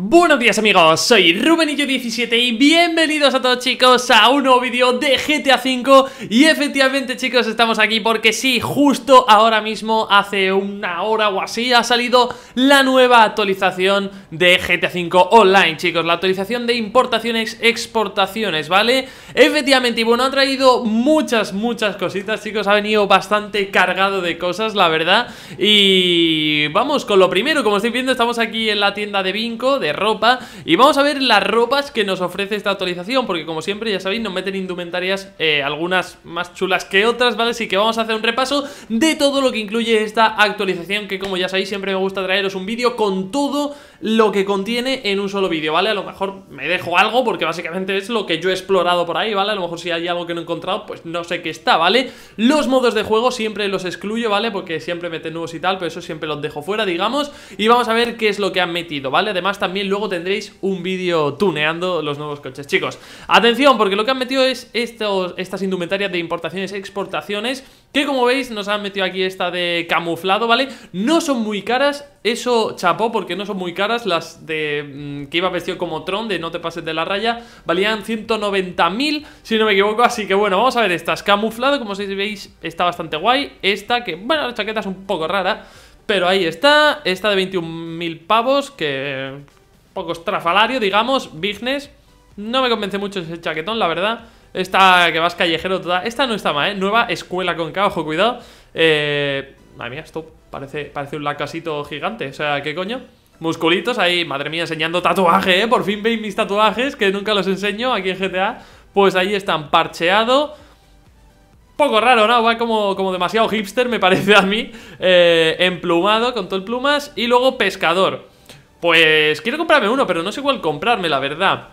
Buenos días amigos, soy Rubenillo17 y bienvenidos a todos chicos a un nuevo vídeo de GTA V Y efectivamente chicos estamos aquí porque sí, justo ahora mismo, hace una hora o así Ha salido la nueva actualización de GTA V Online chicos La actualización de importaciones, exportaciones, ¿vale? Efectivamente, y bueno, ha traído muchas, muchas cositas chicos Ha venido bastante cargado de cosas, la verdad Y vamos con lo primero, como estáis viendo estamos aquí en la tienda de Vinco de ropa y vamos a ver las ropas que nos ofrece esta actualización, porque como siempre, ya sabéis, nos meten indumentarias eh, algunas más chulas que otras, ¿vale? Así que vamos a hacer un repaso de todo lo que incluye esta actualización, que como ya sabéis, siempre me gusta traeros un vídeo con todo lo que contiene en un solo vídeo, ¿vale? A lo mejor me dejo algo porque básicamente es lo que yo he explorado por ahí, ¿vale? A lo mejor si hay algo que no he encontrado, pues no sé qué está, ¿vale? Los modos de juego siempre los excluyo, ¿vale? Porque siempre meten nuevos y tal, pero eso siempre los dejo fuera, digamos. Y vamos a ver qué es lo que han metido, ¿vale? Además también luego tendréis un vídeo tuneando los nuevos coches, chicos. Atención, porque lo que han metido es estas indumentarias de importaciones exportaciones que como veis nos han metido aquí esta de camuflado, ¿vale? No son muy caras, eso chapó porque no son muy caras Las de mm, que iba vestido como Tron de no te pases de la raya Valían 190.000 si no me equivoco Así que bueno, vamos a ver estas Camuflado, como veis, está bastante guay Esta que, bueno, la chaqueta es un poco rara Pero ahí está Esta de 21.000 pavos Que... poco estrafalario, digamos Business No me convence mucho ese chaquetón, la verdad esta que vas callejero toda. Esta no está mal, ¿eh? Nueva escuela con K, cuidado. Eh, madre mía, esto parece, parece un lacasito gigante. O sea, ¿qué coño? Musculitos ahí, madre mía, enseñando tatuaje, ¿eh? Por fin veis mis tatuajes, que nunca los enseño aquí en GTA. Pues ahí están, parcheado. Poco raro, ¿no? Va como, como demasiado hipster, me parece a mí. Eh, emplumado, con todo el plumas. Y luego pescador. Pues quiero comprarme uno, pero no sé igual comprarme, la verdad.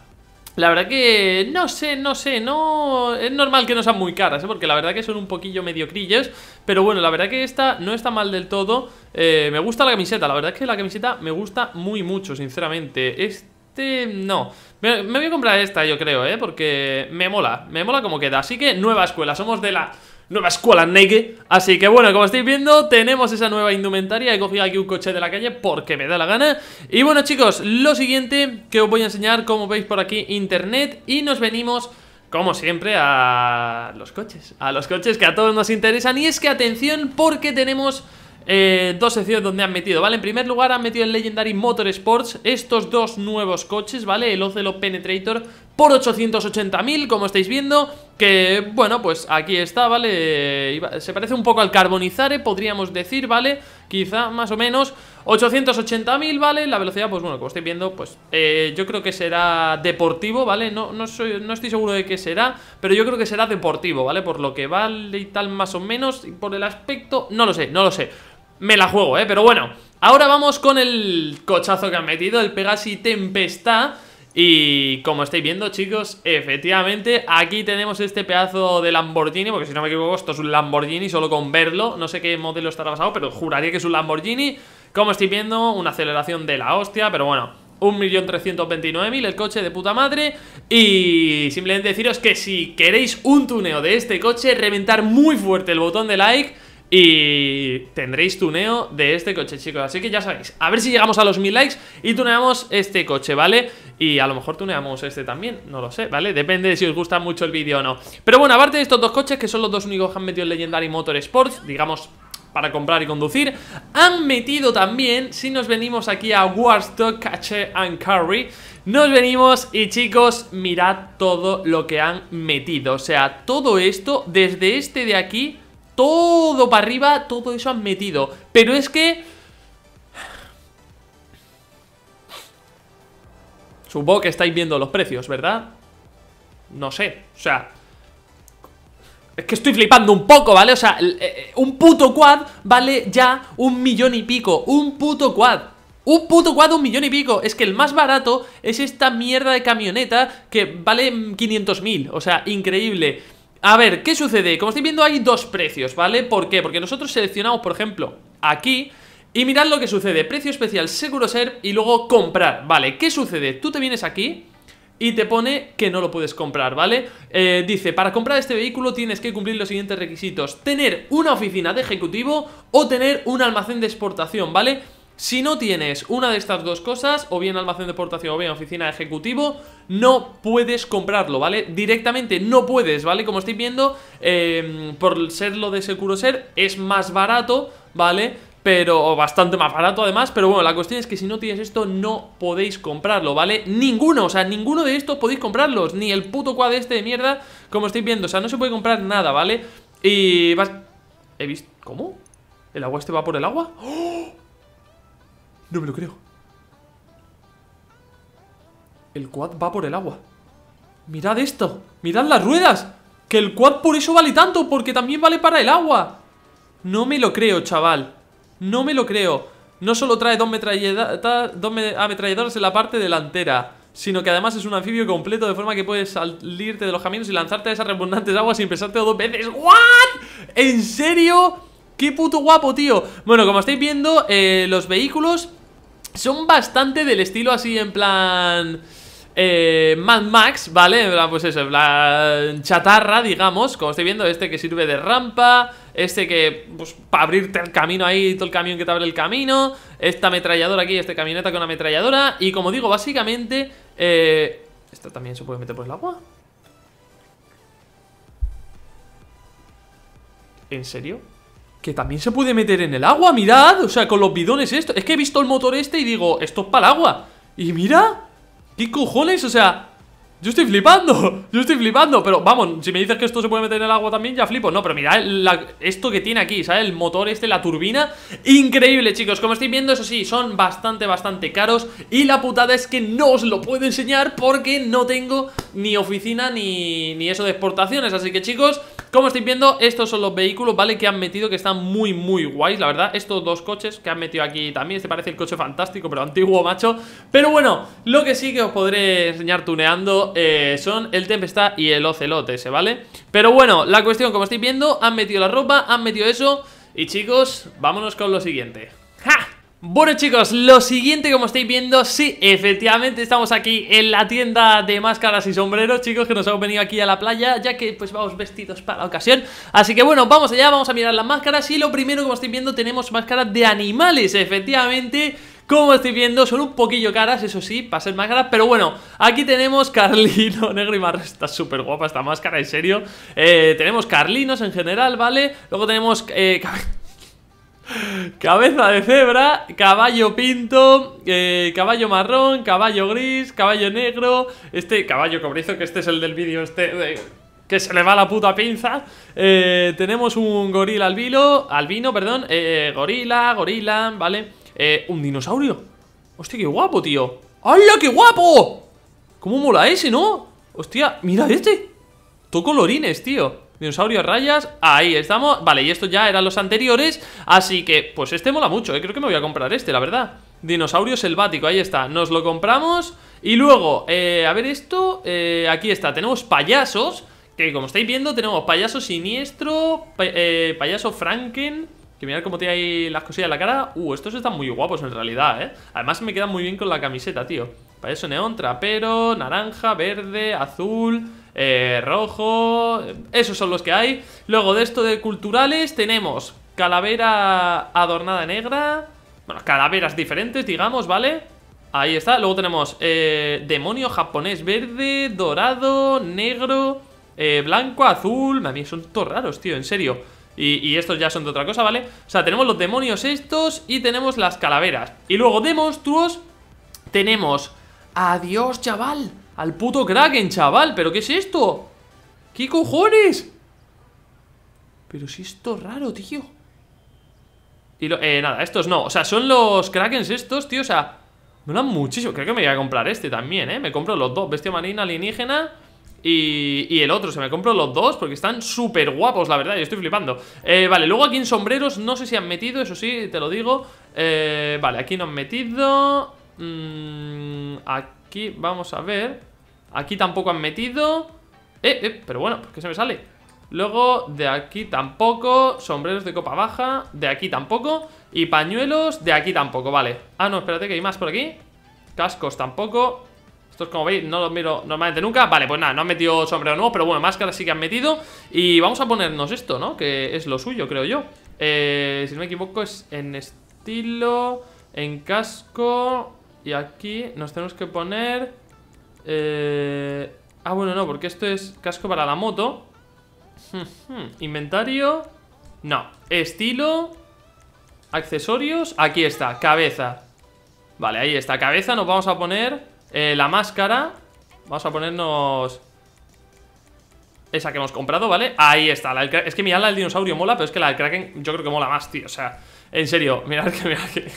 La verdad que no sé, no sé, no... Es normal que no sean muy caras, ¿eh? porque la verdad que son un poquillo crilles Pero bueno, la verdad que esta no está mal del todo eh, Me gusta la camiseta, la verdad es que la camiseta me gusta muy mucho, sinceramente Este no me, me voy a comprar esta yo creo, ¿eh? porque me mola, me mola como queda Así que nueva escuela, somos de la nueva escuela Nike Así que bueno, como estáis viendo, tenemos esa nueva indumentaria He cogido aquí un coche de la calle porque me da la gana Y bueno chicos, lo siguiente que os voy a enseñar Como veis por aquí, internet Y nos venimos, como siempre, a los coches A los coches que a todos nos interesan Y es que atención porque tenemos... Eh, dos secciones donde han metido, ¿vale? En primer lugar han metido en Legendary Motorsports estos dos nuevos coches, ¿vale? El Ocelo Penetrator por 880.000, como estáis viendo, que, bueno, pues aquí está, ¿vale? Eh, se parece un poco al Carbonizare, podríamos decir, ¿vale? Quizá, más o menos, 880.000, ¿vale? La velocidad, pues bueno, como estáis viendo, pues eh, yo creo que será deportivo, ¿vale? No, no estoy seguro de qué será, pero yo creo que será deportivo, ¿vale? Por lo que vale y tal, más o menos, y por el aspecto, no lo sé, no lo sé me la juego, ¿eh? Pero bueno, ahora vamos con el cochazo que han metido, el Pegasi Tempestad. Y como estáis viendo, chicos, efectivamente aquí tenemos este pedazo de Lamborghini, porque si no me equivoco, esto es un Lamborghini solo con verlo. No sé qué modelo estará basado, pero juraría que es un Lamborghini. Como estáis viendo, una aceleración de la hostia, pero bueno, 1.329.000 el coche de puta madre y simplemente deciros que si queréis un tuneo de este coche, reventar muy fuerte el botón de like y tendréis tuneo de este coche, chicos. Así que ya sabéis, a ver si llegamos a los mil likes y tuneamos este coche, ¿vale? Y a lo mejor tuneamos este también, no lo sé, ¿vale? Depende de si os gusta mucho el vídeo o no. Pero bueno, aparte de estos dos coches, que son los dos únicos que han metido en Legendary Motor Sports, digamos para comprar y conducir. Han metido también, si nos venimos aquí a Warstock Cache and Carry, nos venimos y chicos, mirad todo lo que han metido. O sea, todo esto, desde este de aquí todo para arriba, todo eso han metido. Pero es que... Supongo que estáis viendo los precios, ¿verdad? No sé, o sea... Es que estoy flipando un poco, ¿vale? O sea, eh, eh, un puto quad vale ya un millón y pico. Un puto quad. Un puto quad, un millón y pico. Es que el más barato es esta mierda de camioneta que vale 500.000. O sea, increíble. A ver, ¿qué sucede? Como estáis viendo hay dos precios, ¿vale? ¿Por qué? Porque nosotros seleccionamos, por ejemplo, aquí y mirad lo que sucede, precio especial, seguro ser y luego comprar, ¿vale? ¿Qué sucede? Tú te vienes aquí y te pone que no lo puedes comprar, ¿vale? Eh, dice, para comprar este vehículo tienes que cumplir los siguientes requisitos, tener una oficina de ejecutivo o tener un almacén de exportación, ¿vale? Si no tienes una de estas dos cosas, o bien almacén de exportación o bien oficina de ejecutivo, no puedes comprarlo, ¿vale? Directamente no puedes, ¿vale? Como estoy viendo, em, por ser lo de Ser, es más barato, ¿vale? Pero bastante más barato además, pero bueno, la cuestión es que si no tienes esto no podéis comprarlo, ¿vale? Ninguno, o sea, ninguno de estos podéis comprarlos, ni el puto quad este de mierda, como estoy viendo, o sea, no se puede comprar nada, ¿vale? Y vas... ¿He visto? ¿Cómo? ¿El agua este va por el agua? ¡Oh! No me lo creo. El quad va por el agua. Mirad esto. Mirad las ruedas. Que el quad por eso vale tanto. Porque también vale para el agua. No me lo creo, chaval. No me lo creo. No solo trae dos, ametralladoras en la parte delantera. Sino que además es un anfibio completo de forma que puedes salirte de los caminos y lanzarte a esas rebundantes aguas sin pesarte dos veces. ¿What? ¿En serio? ¡Qué puto guapo, tío! Bueno, como estáis viendo, eh, los vehículos son bastante del estilo así en plan... Eh, Mad Max, ¿vale? Pues eso, la chatarra, digamos Como estoy viendo, este que sirve de rampa Este que, pues, para abrirte el camino ahí Todo el camión que te abre el camino Esta ametralladora aquí, esta camioneta con ametralladora Y como digo, básicamente eh, Esta también se puede meter por el agua ¿En serio? Que también se puede meter en el agua, mirad O sea, con los bidones esto Es que he visto el motor este y digo, esto es para el agua Y mira, ¿qué cojones? O sea, yo estoy flipando, yo estoy flipando Pero vamos, si me dices que esto se puede meter en el agua también Ya flipo, no, pero mira esto que tiene aquí ¿Sabes? El motor este, la turbina Increíble, chicos, como estáis viendo, eso sí Son bastante, bastante caros Y la putada es que no os lo puedo enseñar Porque no tengo ni oficina Ni, ni eso de exportaciones, así que chicos Como estáis viendo, estos son los vehículos ¿Vale? Que han metido, que están muy, muy guays La verdad, estos dos coches que han metido aquí También, este parece el coche fantástico, pero antiguo, macho Pero bueno, lo que sí que os podré enseñar tuneando eh, son el Tempestad y el Ocelote, ¿se vale? Pero bueno, la cuestión, como estáis viendo, han metido la ropa, han metido eso. Y chicos, vámonos con lo siguiente. ¡Ja! Bueno chicos, lo siguiente como estáis viendo, sí, efectivamente estamos aquí en la tienda de máscaras y sombreros Chicos, que nos hemos venido aquí a la playa, ya que pues vamos vestidos para la ocasión Así que bueno, vamos allá, vamos a mirar las máscaras Y lo primero como estáis viendo tenemos máscaras de animales, efectivamente como estoy viendo, son un poquillo caras, eso sí, para ser más caras. Pero bueno, aquí tenemos Carlino Negro y marrón Está súper guapa esta máscara, en serio. Eh, tenemos Carlinos en general, ¿vale? Luego tenemos... Eh, Cabeza de cebra, caballo pinto, eh, caballo marrón, caballo gris, caballo negro, este caballo cobrizo, que este es el del vídeo, este que se le va la puta pinza. tenemos un gorila albino, albino, perdón, gorila, gorila, ¿vale? Eh, un dinosaurio. Hostia, qué guapo, tío. ¡Hala, qué guapo! ¿Cómo mola ese, no? Hostia, mira este. Todo colorines, tío. Dinosaurio a rayas, ahí estamos Vale, y estos ya eran los anteriores Así que, pues este mola mucho, eh. creo que me voy a comprar este, la verdad Dinosaurio selvático, ahí está, nos lo compramos Y luego, eh, a ver esto Aquí está, tenemos payasos Que como estáis viendo, tenemos payaso siniestro Payaso franken que mirar cómo tiene ahí las cosillas en la cara. Uh, estos están muy guapos en realidad, ¿eh? Además me quedan muy bien con la camiseta, tío. Para eso, neón, trapero, naranja, verde, azul, eh, rojo... Esos son los que hay. Luego de esto de culturales tenemos calavera adornada negra. Bueno, calaveras diferentes, digamos, ¿vale? Ahí está. Luego tenemos eh, demonio japonés verde, dorado, negro, eh, blanco, azul... Madre mía, son todos raros, tío, en serio. Y, estos ya son de otra cosa, ¿vale? O sea, tenemos los demonios estos y tenemos las calaveras. Y luego de monstruos tenemos... ¡Adiós, chaval! Al puto Kraken, chaval. ¿Pero qué es esto? ¿Qué cojones? Pero si esto raro, tío. Y lo, eh, nada, estos no. O sea, son los Krakens estos, tío. O sea, me dan muchísimo. Creo que me voy a comprar este también, ¿eh? Me compro los dos. Bestia marina, alienígena y, el otro, se me compro los dos porque están súper guapos, la verdad, yo estoy flipando eh, Vale, luego aquí en sombreros no sé si han metido, eso sí, te lo digo eh, Vale, aquí no han metido mm, Aquí, vamos a ver Aquí tampoco han metido Eh, eh, pero bueno, ¿por qué se me sale? Luego, de aquí tampoco Sombreros de copa baja, de aquí tampoco Y pañuelos, de aquí tampoco, vale Ah, no, espérate que hay más por aquí Cascos tampoco estos como veis no los miro normalmente nunca Vale, pues nada, no han metido sombrero nuevo Pero bueno, máscara sí que han metido Y vamos a ponernos esto, ¿no? Que es lo suyo, creo yo eh, Si no me equivoco es en estilo En casco Y aquí nos tenemos que poner eh, Ah, bueno, no, porque esto es casco para la moto Inventario No, estilo Accesorios, aquí está, cabeza Vale, ahí está, cabeza nos vamos a poner eh, la máscara Vamos a ponernos Esa que hemos comprado, ¿vale? Ahí está, la es que mirad la del dinosaurio mola Pero es que la del Kraken yo creo que mola más, tío O sea, en serio, mirad que, mirad que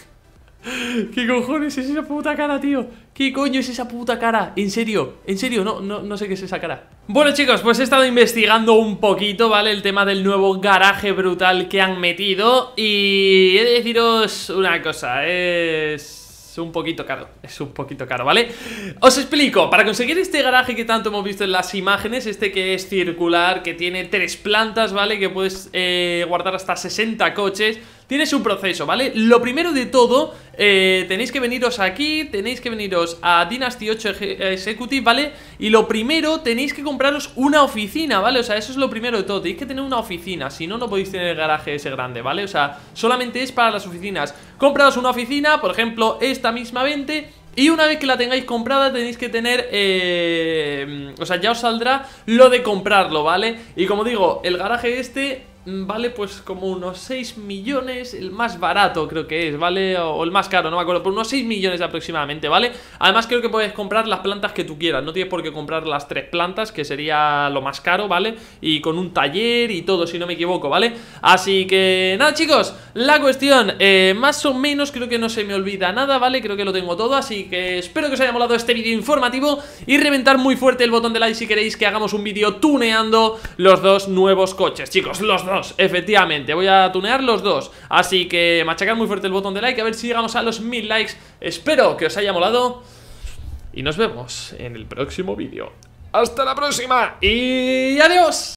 ¿Qué cojones es esa puta cara, tío? ¿Qué coño es esa puta cara? En serio, en serio, no, no, no sé qué es esa cara Bueno chicos, pues he estado investigando un poquito, ¿vale? El tema del nuevo garaje brutal que han metido Y he de deciros una cosa Es un poquito caro, es un poquito caro, ¿vale? Os explico, para conseguir este garaje que tanto hemos visto en las imágenes, este que es circular, que tiene tres plantas, ¿vale? Que puedes eh, guardar hasta 60 coches Tienes un proceso, ¿vale? Lo primero de todo, eh, tenéis que veniros aquí, tenéis que veniros a Dynasty 8 Executive, ¿vale? Y lo primero, tenéis que compraros una oficina, ¿vale? O sea, eso es lo primero de todo, tenéis que tener una oficina, si no, no podéis tener el garaje ese grande, ¿vale? O sea, solamente es para las oficinas. Comprados una oficina, por ejemplo, esta misma 20... Y una vez que la tengáis comprada tenéis que tener, eh, o sea, ya os saldrá lo de comprarlo, ¿vale? Y como digo, el garaje este Mm, vale pues como unos 6 millones, el más barato creo que es, ¿vale? O, el más caro, no me acuerdo, por unos 6 millones aproximadamente, ¿vale? Además creo que puedes comprar las plantas que tú quieras, no tienes por qué comprar las tres plantas, que sería lo más caro, ¿vale? Y con un taller y todo, si no me equivoco, ¿vale? Así que nada chicos, la cuestión, eh, más o menos creo que no se me olvida nada, ¿vale? Creo que lo tengo todo, así que espero que os haya molado este vídeo informativo y reventar muy fuerte el botón de like si queréis que hagamos un vídeo tuneando los dos nuevos coches, chicos, los dos efectivamente, voy a tunear los dos Así que machacad muy fuerte el botón de like A ver si llegamos a los mil likes Espero que os haya molado Y nos vemos en el próximo vídeo ¡Hasta la próxima! Y adiós